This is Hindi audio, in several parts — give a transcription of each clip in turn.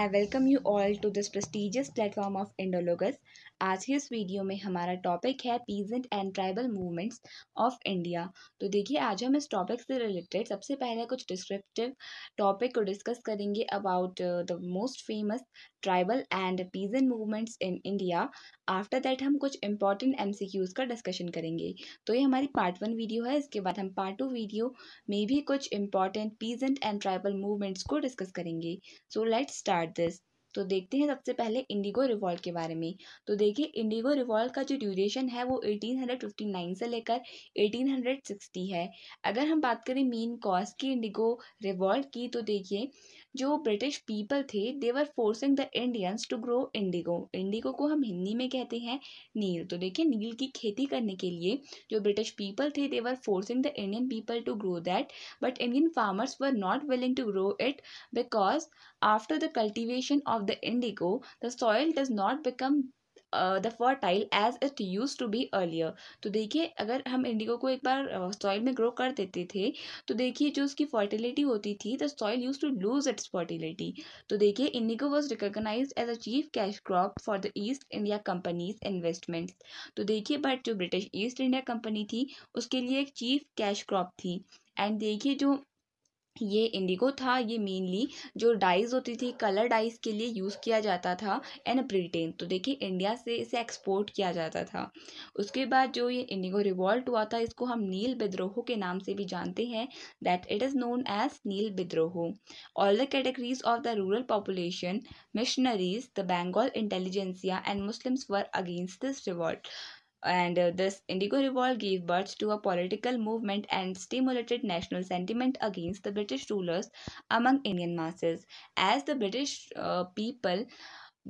I welcome you all to this prestigious platform of Indologus. आज के इस वीडियो में हमारा टॉपिक है peasant and tribal movements of India तो देखिए आज हम इस टॉपिक से रिलेटेड सबसे पहले कुछ डिस्क्रिप्टिव टॉपिक को डिस्कस करेंगे about the most famous tribal and peasant movements in India after that हम कुछ इंपॉर्टेंट एम का डिस्कशन करेंगे तो ये हमारी पार्ट वन वीडियो है इसके बाद हम पार्ट टू वीडियो में भी कुछ important peasant and tribal movements को डिस्कस करेंगे सो लेट स्टार्ट दिस तो देखते हैं सबसे पहले इंडिगो रिवॉल्ट के बारे में तो देखिए इंडिगो रिवॉल्ट का जो ड्यूरेशन है वो 1859 से लेकर 1860 है अगर हम बात करें मीन कॉस्ट की इंडिगो रिवॉल्ट की तो देखिए जो ब्रिटिश पीपल थे they were forcing the Indians to grow indigo indigo को हम हिंदी में कहते हैं नील तो देखिए नील की खेती करने के लिए जो ब्रिटिश पीपल थे they were forcing the Indian people to grow that but Indian farmers were not willing to grow it because after the cultivation of the indigo the soil does not become the fertile as it used to be earlier तो देखिए अगर हम इंडिगो को एक बार सॉइल uh, में ग्रो कर देते थे तो देखिए जो उसकी फर्टिलिटी होती थी the soil used to lose its fertility तो देखिए indigo was recognise as a chief cash crop for the East India Company's investment तो देखिए बट जो ब्रिटिश ईस्ट इंडिया कंपनी थी उसके लिए एक चीफ कैश क्रॉप थी एंड देखिए जो ये इंडिगो था ये मेनली जो डाइज होती थी कलर डाइज के लिए यूज़ किया जाता था एंड ब्रिटेन तो देखिए इंडिया से इसे एक्सपोर्ट किया जाता था उसके बाद जो ये इंडिगो रिवॉल्ट हुआ था इसको हम नील विद्रोह के नाम से भी जानते हैं that it is known as Neel Vidroh all the categories of the rural population missionaries the Bengal intelligentsia and Muslims were against this revolt and uh, this indigo revolt gave birth to a political movement and stimulated national sentiment against the british rulers among indian masses as the british uh, people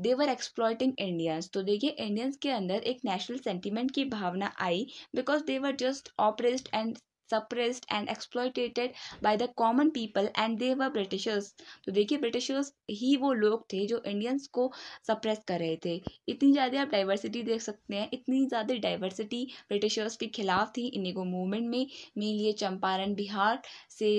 they were exploiting Indians. So, देखिए Indians के अंदर एक national sentiment की भावना आई because they were just oppressed and suppressed and exploited by the common people and they were Britishers तो देखिए ब्रिटिशर्स ही वो लोग थे जो इंडियंस को सप्रेस कर रहे थे इतनी ज़्यादा आप डाइवर्सिटी देख सकते हैं इतनी ज़्यादा डाइवर्सिटी ब्रिटिशर्स के खिलाफ थी इनेगो मूवमेंट में मेनली लिए चंपारण बिहार से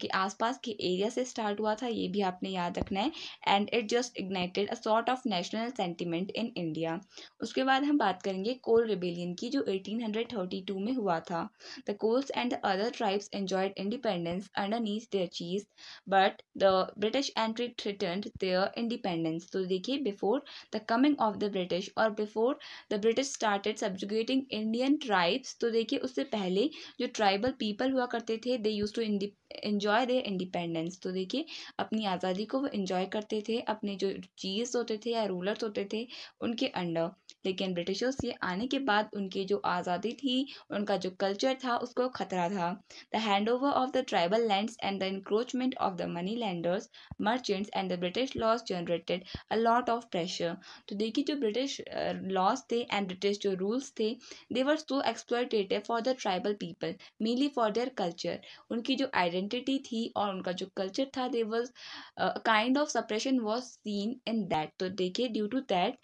के आसपास के एरिया से स्टार्ट हुआ था ये भी आपने याद रखना है and it just ignited a sort of national sentiment in India उसके बाद हम बात करेंगे कोल रिबेलियन की जो एटीन हंड्रेड थर्टी टू में हुआ था the Kols and the while other tribes enjoyed independence underneath their chiefs, but the British entry threatened their independence. तो देखिए before the coming of the British or before the British started subjugating Indian tribes, to देखिए usse pehle jo tribal people hua karte the they used to enjoy their independence. to देखिए apni azadi ko wo enjoy karte the apne jo chiefs hote the ya rulers hote the unke under लेकिन ब्रिटिशों से आने के बाद उनकी जो आज़ादी थी उनका जो कल्चर था उसको खतरा था the hand over of the tribal lands and the encroachment of the money lenders merchants and the British laws generated a lot of pressure तो देखिए जो ब्रिटिश लॉज uh, थे एंड ब्रिटिश जो रूल्स थे they were so exploitative for the tribal people mainly for their culture उनकी जो आइडेंटिटी थी और उनका जो कल्चर था they were kind of suppression was seen in that तो देखिए due to that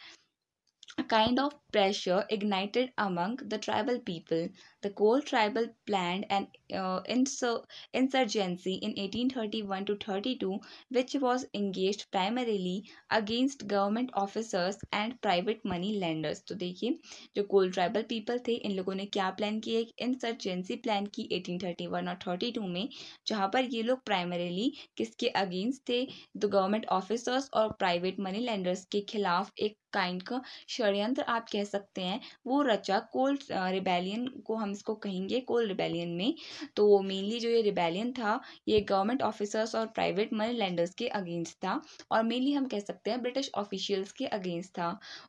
a kind of pressure ignited among the tribal people The Gold Tribal planned an uh, insur insurgency in 1831 to 32, which was engaged primarily against government officers and private money lenders. तो देखिए जो गोल्ड ट्राइबल पीपल थे इन लोगों ने क्या प्लान किया एक इंसर्जेंसी प्लान की 1831 और 32 में जहाँ पर ये लोग प्राइमरीली किसके अगेंस्ट थे द गवर्नमेंट ऑफिसर्स और प्राइवेट मनी लैंडर्स के खिलाफ एक काइंड का षड्यंत्र आप कह सकते हैं वो रचा कोल्ड रिबेलियन uh, को हम इसको कहेंगे कोल रिबेलियन में तो मेनली जो ये रिबेलियन था ये गवर्नमेंट ऑफिसर्स और प्राइवेट मनी लैंडर्स के अगेंस्ट था और मेनली हम कह सकते हैं ब्रिटिश ऑफिशियल्स के अगेंस्ट था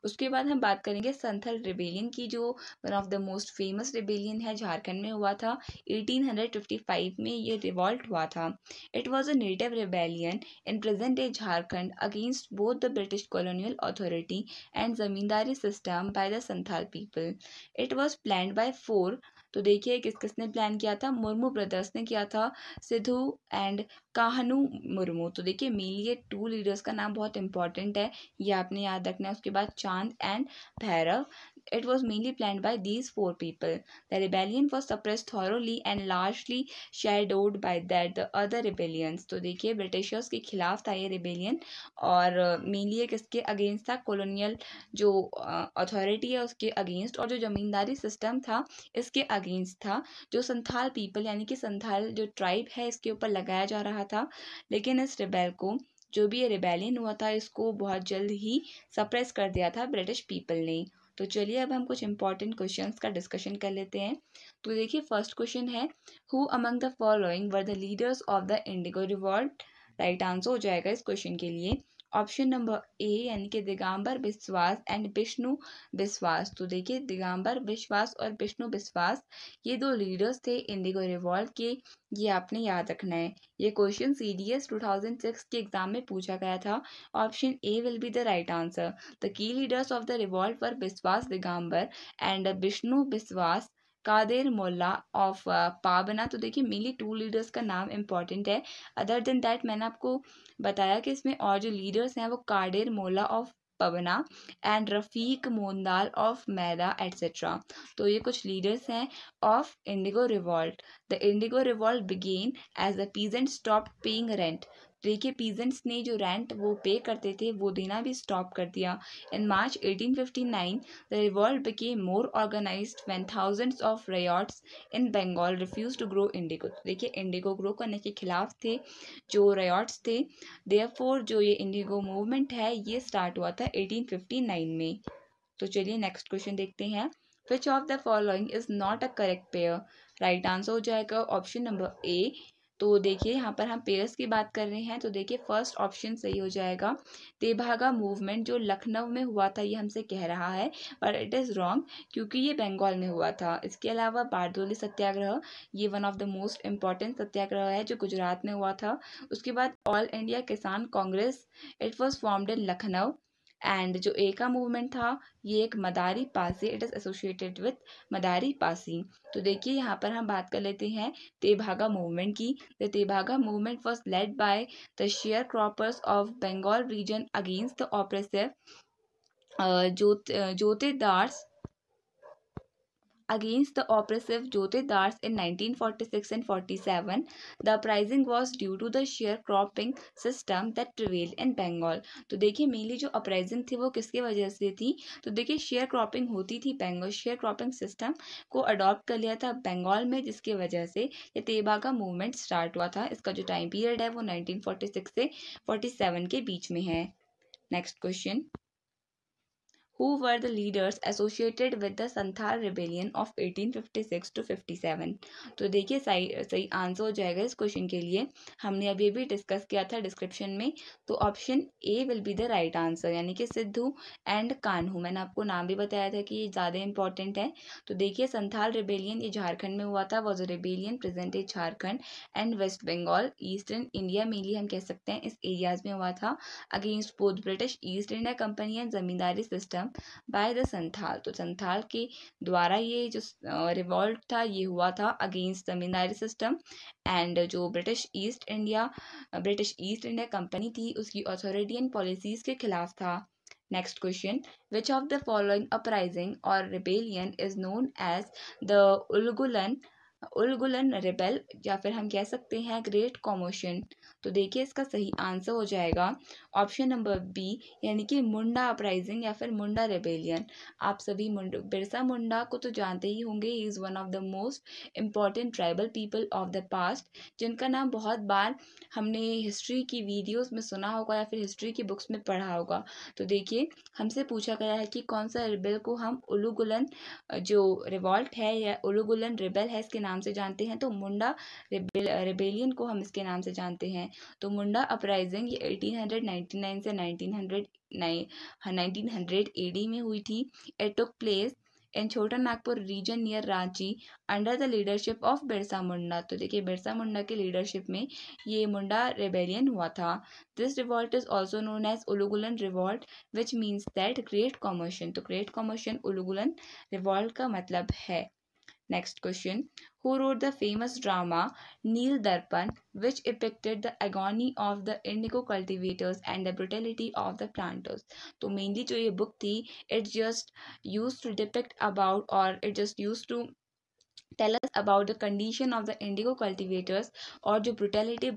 उसके बाद हम बात करेंगे संथल रिबेलियन की जो one of the most famous rebellion है झारखंड में हुआ था एटीन में ये रिवॉल्ट हुआ था it was a native rebellion in present day Jharkhand against both the British colonial authority and zamindari system by the Santhal people it was planned by four तो देखिए किस किसने प्लान किया था मुर्मू ब्रदर्स ने किया था सिद्धू एंड काहनू मुर्मू तो देखिए मेनली ये टू लीडर्स का नाम बहुत इंपॉर्टेंट है ये आपने याद रखना है उसके बाद Chand and Bhairav it was mainly planned by these four people. The rebellion was suppressed thoroughly and largely shadowed by that the other rebellions. तो देखिए ब्रिटिशर्स के खिलाफ था ये रिबेलियन और मेनली uh, ये किसके अगेंस्ट था कॉलोनियल जो अथॉरिटी uh, है उसके अगेंस्ट और जो ज़मींदारी सिस्टम था इसके अगेंस्ट था जो संथाल पीपल यानी कि संथाल जो ट्राइब है इसके ऊपर लगाया जा रहा था लेकिन इस रिबेल को जो भी ये रिबेलियन हुआ था इसको बहुत जल्द ही सप्रेस कर दिया था ब्रिटिश पीपल ने तो चलिए अब हम कुछ इंपॉर्टेंट क्वेश्चन का डिस्कशन कर लेते हैं तो देखिए फर्स्ट क्वेश्चन है who among the following were the leaders of the indigo revolt right answer हो जाएगा इस क्वेश्चन के लिए ऑप्शन नंबर ए यानी कि दिगंबर विश्वास एंड विष्णु विश्वास तो देखिए दिगंबर विश्वास और विष्णु विश्वास ये दो लीडर्स थे इंडिगो रिवॉल्ट के ये आपने याद रखना है ये question C D S two thousand six के एग्जाम में पूछा गया था option A will be the right answer the key leaders of the revolt पर विश्वास दिगंबर एंड विष्णु विश्वास कादिर मोल्ला ऑफ पाबना तो देखिए मेनली टू लीडर्स का नाम इम्पॉर्टेंट है अदर देन दैट मैंने आपको बताया कि इसमें और जो लीडर्स हैं वो Kadir Molla of Pabna and Rafiq Mondal of मैदा एट्सेट्रा तो ये कुछ लीडर्स हैं of indigo revolt the indigo revolt began as the peasant stop paying rent रेखी पीजेंट्स ने जो रेंट वो पे करते थे वो देना भी स्टॉप कर दिया in March 1859 the revolt became more organise when thousands of ryots in Bengal refuse to grow indigo तो देखिए इंडिगो ग्रो करने के खिलाफ थे जो रेयॉर्ट्स थे देयरफॉर जो ये इंडिगो मूवमेंट है ये स्टार्ट हुआ था एटीन में तो चलिए नेक्स्ट क्वेश्चन देखते हैं which of the following is not a correct pair right answer हो जाएगा ऑप्शन नंबर ए तो देखिए यहाँ पर हम पेयर्स की बात कर रहे हैं तो देखिए फर्स्ट ऑप्शन सही हो जाएगा तेभागा मूवमेंट जो लखनऊ में हुआ था ये हमसे कह रहा है पर इट इज़ रॉन्ग क्योंकि ये बंगाल में हुआ था इसके अलावा बारदोली सत्याग्रह ये one of the most important satyagraha है जो गुजरात में हुआ था उसके बाद all India Kisan Congress it was formed in Lucknow and जो ए का मूवमेंट था ये एक Madari Pasi it is associated with Madari Pasi तो देखिए यहाँ पर हम बात कर लेते हैं तेभागा मूवमेंट की the Tebhaga movement was led by the share croppers of Bengal region against the oppressive जोत jotedars against the oppressive Jyotidars in 1946 and 47. The uprising was due to the sheer cropping system that prevailed in Bengal. तो देखिए मेनली जो अपराइजिंग थी वो किसकी वजह से थी तो देखिए शेयर क्रॉपिंग होती थी बंगाल शेयर क्रॉपिंग सिस्टम को अडॉप्ट कर लिया था बंगाल में जिसके वजह से ये तेबा का मूवमेंट स्टार्ट हुआ था इसका जो टाइम पीरियड है वो 1946 से 47 के बीच में है next question who were the leaders associated with the Santhal rebellion of 1856 to 57 तो देखिए सही सही आंसर हो जाएगा इस क्वेश्चन के लिए हमने अभी अभी डिस्कस किया था डिस्क्रिप्शन में तो option A will be the right answer यानी कि सिद्धू एंड कान्हू मैंने आपको नाम भी बताया था कि ये ज़्यादा इंपॉर्टेंट है तो देखिए संथाल रेबेलियन ये झारखंड में हुआ था was rebellion present is Jharkhand and West Bengal eastern India mainly हम कह सकते हैं इस एरियाज में हुआ था against both British East India Company and zamindari system system by the Santhal तो संथाल के द्वारा ये जो रिवॉल्ट था ये हुआ था अगेंस्ट तमिलनाडु सिस्टम एंड जो British East India British East India Company थी उसकी ऑथोरिटियन पॉलिसीज के खिलाफ था next question which of the following uprising और rebellion is known as the Ulgulan Ulgulan rebel या फिर हम कह सकते हैं ग्रेट कॉमोशन तो देखिए इसका सही आंसर हो जाएगा ऑप्शन नंबर बी यानी कि मुंडा अपराइजिंग या फिर मुंडा रेबेलियन आप सभी मुंड बिरसा मुंडा को तो जानते ही होंगे he is one of the most important tribal people of the past जिनका नाम बहुत बार हमने हिस्ट्री की वीडियोस में सुना होगा या फिर हिस्ट्री की बुक्स में पढ़ा होगा तो देखिए हमसे पूछा गया है कि कौन सा रिबेल को हम उलुगुलन जो रिवॉल्ट है या उलुगुलन रिबेल है इसके नाम नाम से जानते हैं तो मुंडा रेबेल रेबेलियन को हम इसके नाम से जानते हैं तो मुंडा अपराइजिंग ये 1899 से 1909 हंड्रेड एडी में हुई थी it took place in Chota Nagpur region near Ranchi under the leadership of Birsa Munda तो देखिए बिरसा मुंडा के लीडरशिप में ये मुंडा रेबेलियन हुआ था this revolt is also known as Ulgulan revolt which means that great commotion तो ग्रेट कॉमर्शन उलुगुलन रिवॉल्ट का मतलब है Next question. Who wrote the famous drama Neil Darpan which depicted the agony of the indigo cultivators and the brutality of the planters? So mainly to ये book थी it just used to depict about or it just used to tell us. About the condition of the indigo cultivators और जो ब्रुटेलिटी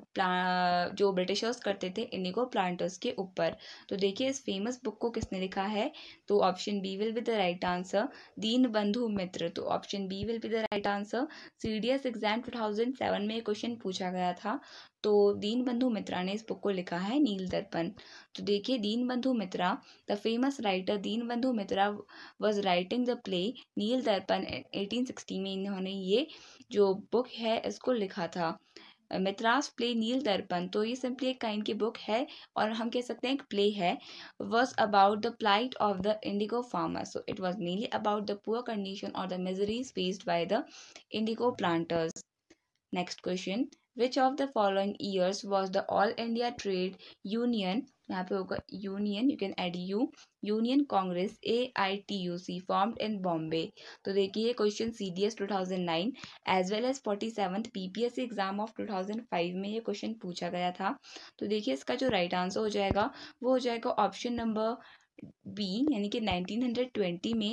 जो ब्रिटिशर्स करते थे इंडिगो प्लांटर्स के ऊपर तो देखिए इस फेमस बुक को किसने लिखा है तो option B will be the right answer Deen Bandhu Mitra तो option B will be the right answer CDS exam seven में क्वेश्चन पूछा गया था तो दीन बंधु मित्रा ने इस बुक को लिखा है नील दर्पण तो देखिए दीन बंधु मित्रा the famous writer Deen Bandhu Mitra was writing the play Neel Darpan 1860 में इन्होंने ये जो बुक है इसको लिखा था मित्रास प्ले नील दर्पण तो ये सिंपली एक काइंड की बुक है और हम कह सकते हैं एक प्ले है was about the plight of the indigo farmer so it was mainly about the poor condition और the miseries faced by the indigo planters next question which of the following years was the All India Trade Union यहाँ पे होगा Union you can add U Union Congress A I T U C formed in Bombay तो देखिए question C D S two thousand nine as well as forty seven P P S C exam of two thousand five में ये क्वेश्चन पूछा गया था तो देखिए इसका जो राइट right आंसर हो जाएगा वो हो जाएगा ऑप्शन नंबर बी यानी कि नाइनटीन हंड्रेड ट्वेंटी में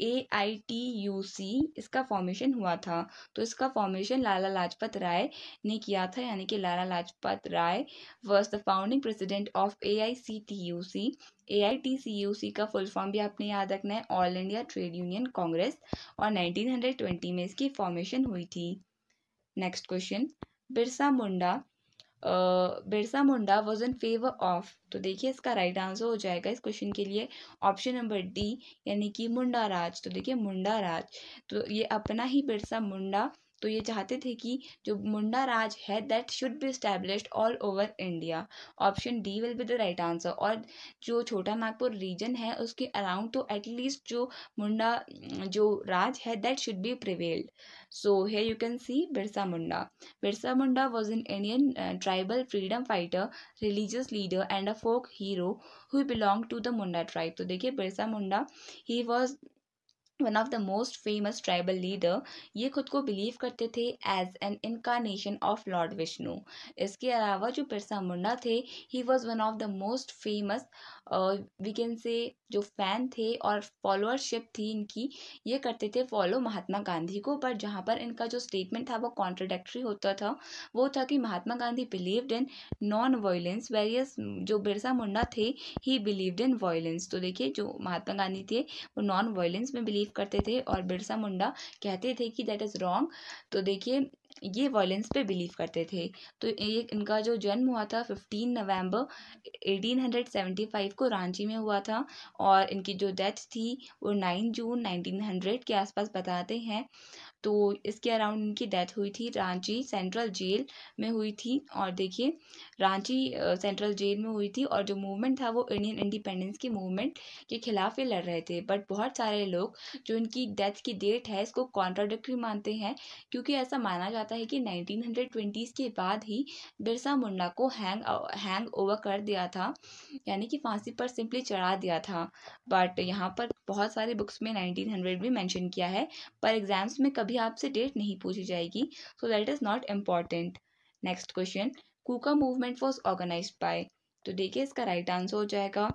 ए आई टी यू सी इसका फॉर्मेशन हुआ था तो इसका फॉर्मेशन लाला लाजपत राय ने किया था यानी कि Lala Lajpat Rai was the founding president of A I C T U C A I T C U C का फुल फॉर्म भी आपने याद रखना है All India Trade Union Congress और 1920 में इसकी फॉर्मेशन हुई थी next question Birsa Munda Birsa Munda was in favour of तो देखिए इसका राइट आंसर हो जाएगा इस क्वेश्चन के लिए ऑप्शन नंबर डी यानी कि मुंडा राज तो देखिए मुंडा राज तो ये अपना ही बिरसा मुंडा तो ये चाहते थे कि जो मुंडा राज है that should be established all over India option D will be the right answer और जो छोटा नागपुर रीजन है उसके अराउंड तो एटलीस्ट जो मुंडा जो राज है that should be prevailed so hey you can see Birsa Munda Birsa Munda was an Indian tribal freedom fighter religious leader and a folk hero who belong to the Munda tribe तो देखिए Birsa Munda he was one of the most famous tribal leader ये खुद को बिलीव करते थे as an incarnation of Lord Vishnu इसके अलावा जो बिरसा मुंडा थे he was one of the most famous we can say जो फैन थे और फॉलोअरशिप थी इनकी ये करते थे फॉलो महात्मा गांधी को पर जहाँ पर इनका जो स्टेटमेंट था वो कॉन्ट्रोडक्ट्री होता था वो था कि Mahatma Gandhi believed in non violence whereas जो बिरसा मुंडा थे ही बिलीव्ड इन वायलेंस तो देखिए जो महात्मा गांधी थे वो नॉन वायलेंस में बिलीव बिलीव करते थे और बिरसा मुंडा कहते थे कि दैट इज़ रॉन्ग तो देखिए ये वॉयलेंस पे बिलीव करते थे तो ये इनका जो जन्म हुआ था fifteen November eighteen hundred seventy five को रांची में हुआ था और इनकी जो डेथ थी वो नाइन जून नाइनटीन हंड्रेड के आसपास बताते हैं तो इसके अराउंड इनकी डेथ हुई थी रांची सेंट्रल जेल में हुई थी और देखिए रांची सेंट्रल जेल में हुई थी और जो मूवमेंट था वो इंडियन इंडिपेंडेंस की मूवमेंट के खिलाफ ये लड़ रहे थे बट बहुत सारे लोग जो इनकी डेथ की डेट है इसको कॉन्ट्राडिक्टी मानते हैं क्योंकि ऐसा माना जाता है कि नाइनटीन हंड्रेड ट्वेंटीज़ के बाद ही बिरसा मुंडा को हैंग हैंग ओवर कर दिया था यानी कि फांसी पर सिंपली चढ़ा दिया था बट यहाँ पर बहुत सारे बुक्स में नाइनटीन हंड्रेड भी मैंशन किया है पर एग्ज़ाम्स में कभी कभी आपसे डेट नहीं पूछी जाएगी so that is not important next question Kuka movement was organise by तो देखिए इसका राइट आंसर हो जाएगा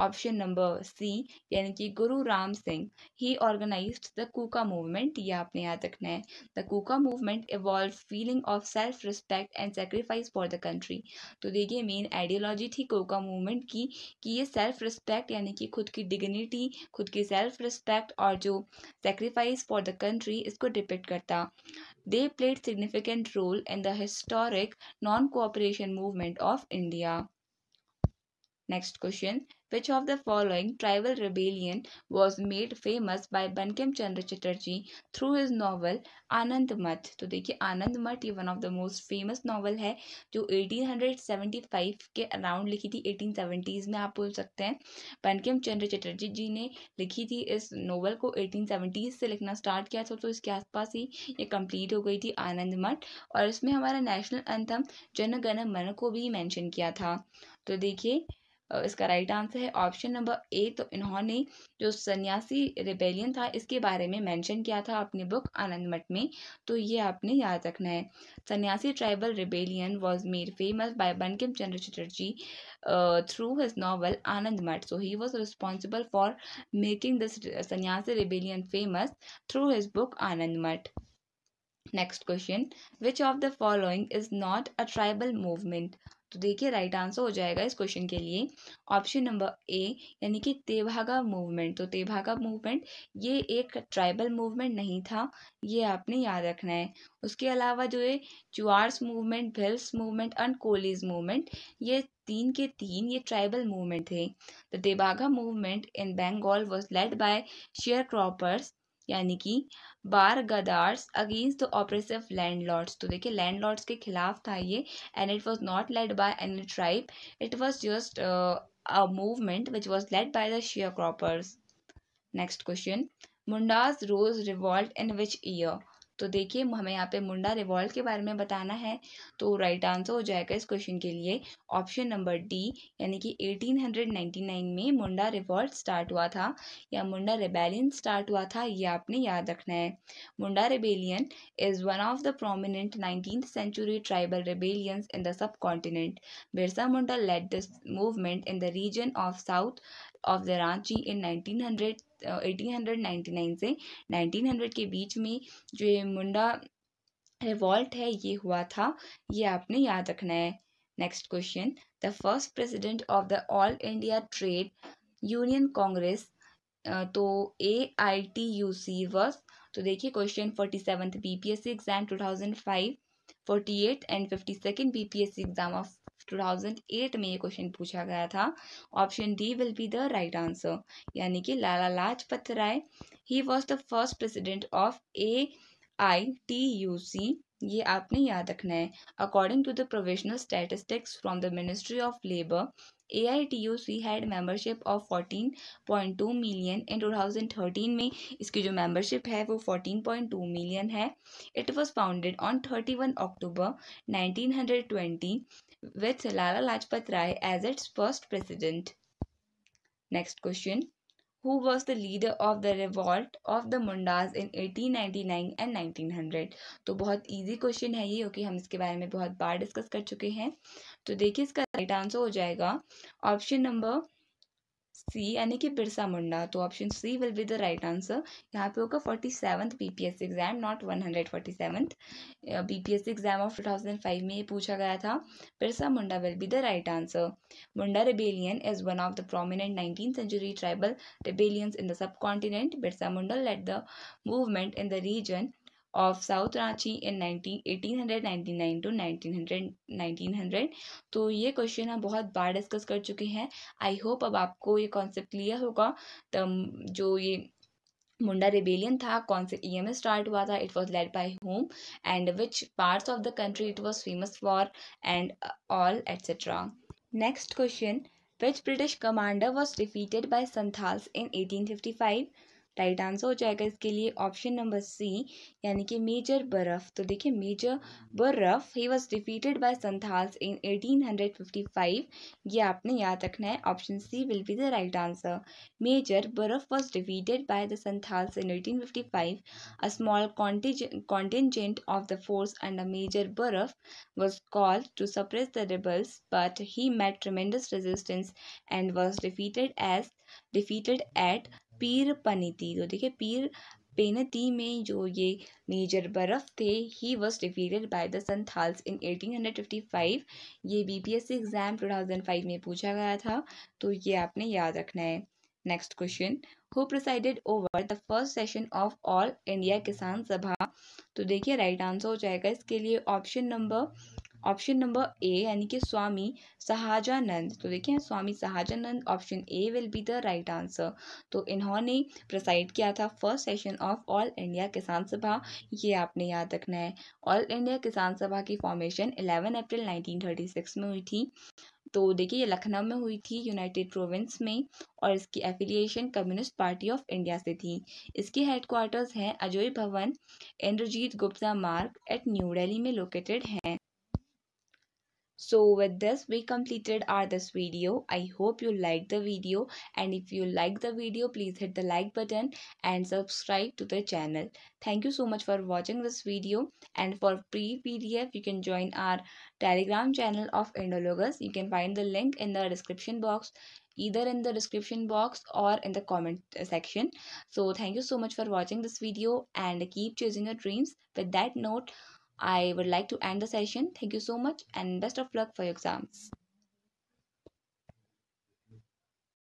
ऑप्शन नंबर सी यानी कि Guru Ram Singh he organise the Kuka movement ये आपने याद रखना है the Kuka movement involve feeling of self respect and sacrifice for the country तो देखिए मेन आइडियोलॉजी थी कोका मूवमेंट की कि ये सेल्फ रिस्पेक्ट यानी कि खुद की डिग्निटी खुद की सेल्फ रिस्पेक्ट और जो सेक्रीफाइस फॉर द कंट्री इसको डिपेक्ट करता they played significant role in the historic non cooperation movement of India next question Which of the following tribal rebellion was made famous by Bankim Chandra Chatterjee through his novel Anand Math तो देखिए आनंद मठ ये one of the most famous novel है जो 1875 के around लिखी थी 1870s में आप बोल सकते हैं Bankim Chandra Chatterjee जी ने लिखी थी इस novel को 1870s से लिखना start किया था तो इसके आसपास ही ये complete हो गई थी आनंद मठ और इसमें हमारा national anthem जन गण को भी mention किया था तो देखिए इसका राइट आंसर है ऑप्शन नंबर ए तो इन्होंने जो सन्यासी रिबेलियन था इसके बारे में मेंशन किया था अपनी बुक आनंद मठ में तो ये आपने याद रखना है Sanyasi tribal rebellion was made famous by Bankim Chandra Chatterjee through his novel Anand Math so he was responsible for making this Sanyasi rebellion famous through his book Anand Math next question which of the following is not a tribal movement तो देखिए राइट आंसर हो जाएगा इस क्वेश्चन के लिए ऑप्शन नंबर ए यानी कि तेभागा मूवमेंट तो तेभागा मूवमेंट ये एक ट्राइबल मूवमेंट नहीं था ये आपने याद रखना है उसके अलावा जो है Chuars movement Bhils movement and Kolis movement ये तीन के तीन ये ट्राइबल मूवमेंट थे the Tebhaga movement in Bengal was led by sharecroppers यानी कि bargadars against the oppressive landlords तो देखिए लैंड लॉर्ड्स के खिलाफ था ये and it was not led by any tribe it was just a movement which was led by the share sharecroppers next question Mundas rose revolt in which year तो देखिए हमें यहाँ पे मुंडा रिवॉल्ट के बारे में बताना है तो राइट आंसर हो जाएगा इस क्वेश्चन के लिए ऑप्शन नंबर डी यानी कि 1899 में मुंडा रिवॉल्ट स्टार्ट हुआ था या मुंडा रेबेलियन स्टार्ट हुआ था ये आपने याद रखना है Munda rebellion is one of the prominent nineteen century tribal rebellions in the subcontinent Birsa Munda led this movement in the region of south of the Ranchi in nineteen 1899 से 1900 के बीच में जो ये मुंडा रिवॉल्ट है ये हुआ था ये आपने याद रखना है next question the first president of the All India Trade Union Congress तो A I T U C was तो देखिए question forty seven B P S C exam two thousand five forty eight and fifty second B P S C exam of 2008 में ये क्वेश्चन पूछा गया था option D will be the right answer यानी कि Lala Lajpat Rai he was the first president of A I T U C ये आपने याद रखना है according to the provisional statistics from the ministry of labour AITUC had membership of 14.2 million in 2013 में इसकी जो मेंबरशिप है वो 14.2 मिलियन है it was founded on 31 October 1920 with Lala Lajpat Rai as its first president next question who was the leader of the revolt of the Mundas in 1899 and 1900. तो बहुत ईजी क्वेश्चन है ये क्योंकि हम इसके बारे में बहुत बार डिस्कस कर चुके हैं तो देखिए इसका राइट आंसर हो जाएगा ऑप्शन नंबर सी यानी कि बिरसा मुंडा तो option C will be the right answer यहाँ पे होगा forty seventh B P S exam not one hundred forty seventh B P S exam of two thousand five में ये पूछा गया था Birsa Munda will be the right answer Munda rebellion is one of the prominent nineteen century tribal rebellions in the subcontinent Birsa Munda led the movement in the region eighteen hundred ninety nine to nineteen hundred nineteen hundred तो ये क्वेश्चन हम बहुत बार डिस्कस कर चुके हैं आई होप अब आपको ये कॉन्सेप्ट क्लियर होगा तब जो ये मुंडा रिबेलियन था कौन से ई एम स्टार्ट हुआ था it was led by whom and which parts of the country it was famous for and all etcetera next question which British commander was defeated by Santhals in 1855 right answer हो जाएगा इसके लिए ऑप्शन नंबर सी यानी कि मेजर बर्फ तो देखिए Major Burf he was defeated by Santhals in 1855 ये आपने याद रखना है option C will be the right answer Major Burf was defeated by the Santhals in 1855 a small contingent of the force and a Major Burf was called to suppress the rebels but he met tremendous resistance and was defeated as defeated at पीर पनीती तो देखिए पीर पेनती में जो ये मेजर बर्फ थे he was defeated by the Santhals in 1855 ये बीपीएससी एग्ज़ाम 2005 में पूछा गया था तो ये आपने याद रखना है next question who presided over the first session of All India Kisan Sabha तो देखिए राइट आंसर हो जाएगा इसके लिए option number option number A यानी कि स्वामी सहाजानंद तो देखिए Swami Sahajanand option A will be the right answer तो इन्होंने प्रसाइड किया था first session of All India Kisan Sabha ये आपने याद रखना है ऑल इंडिया किसान सभा की फॉर्मेशन 11 अप्रैल 1936 में हुई थी तो देखिए ये लखनऊ में हुई थी यूनाइटेड प्रोविंस में और इसकी affiliation Communist Party of India से थी इसके हेडक्वार्टर्स हैं अजोय भवन इंद्रजीत गुप्ता मार्ग एट न्यू डेली में लोकेटेड हैं So with this we completed our this video. I hope you liked the video and if you liked the video please hit the like button and subscribe to the channel. Thank you so much for watching this video and for free PDF you can join our telegram channel of Indologus. You can find the link in the description box either in the description box or in the comment section. So thank you so much for watching this video and keep chasing your dreams. With that note I would like to end the session. Thank you so much and best of luck for your exams.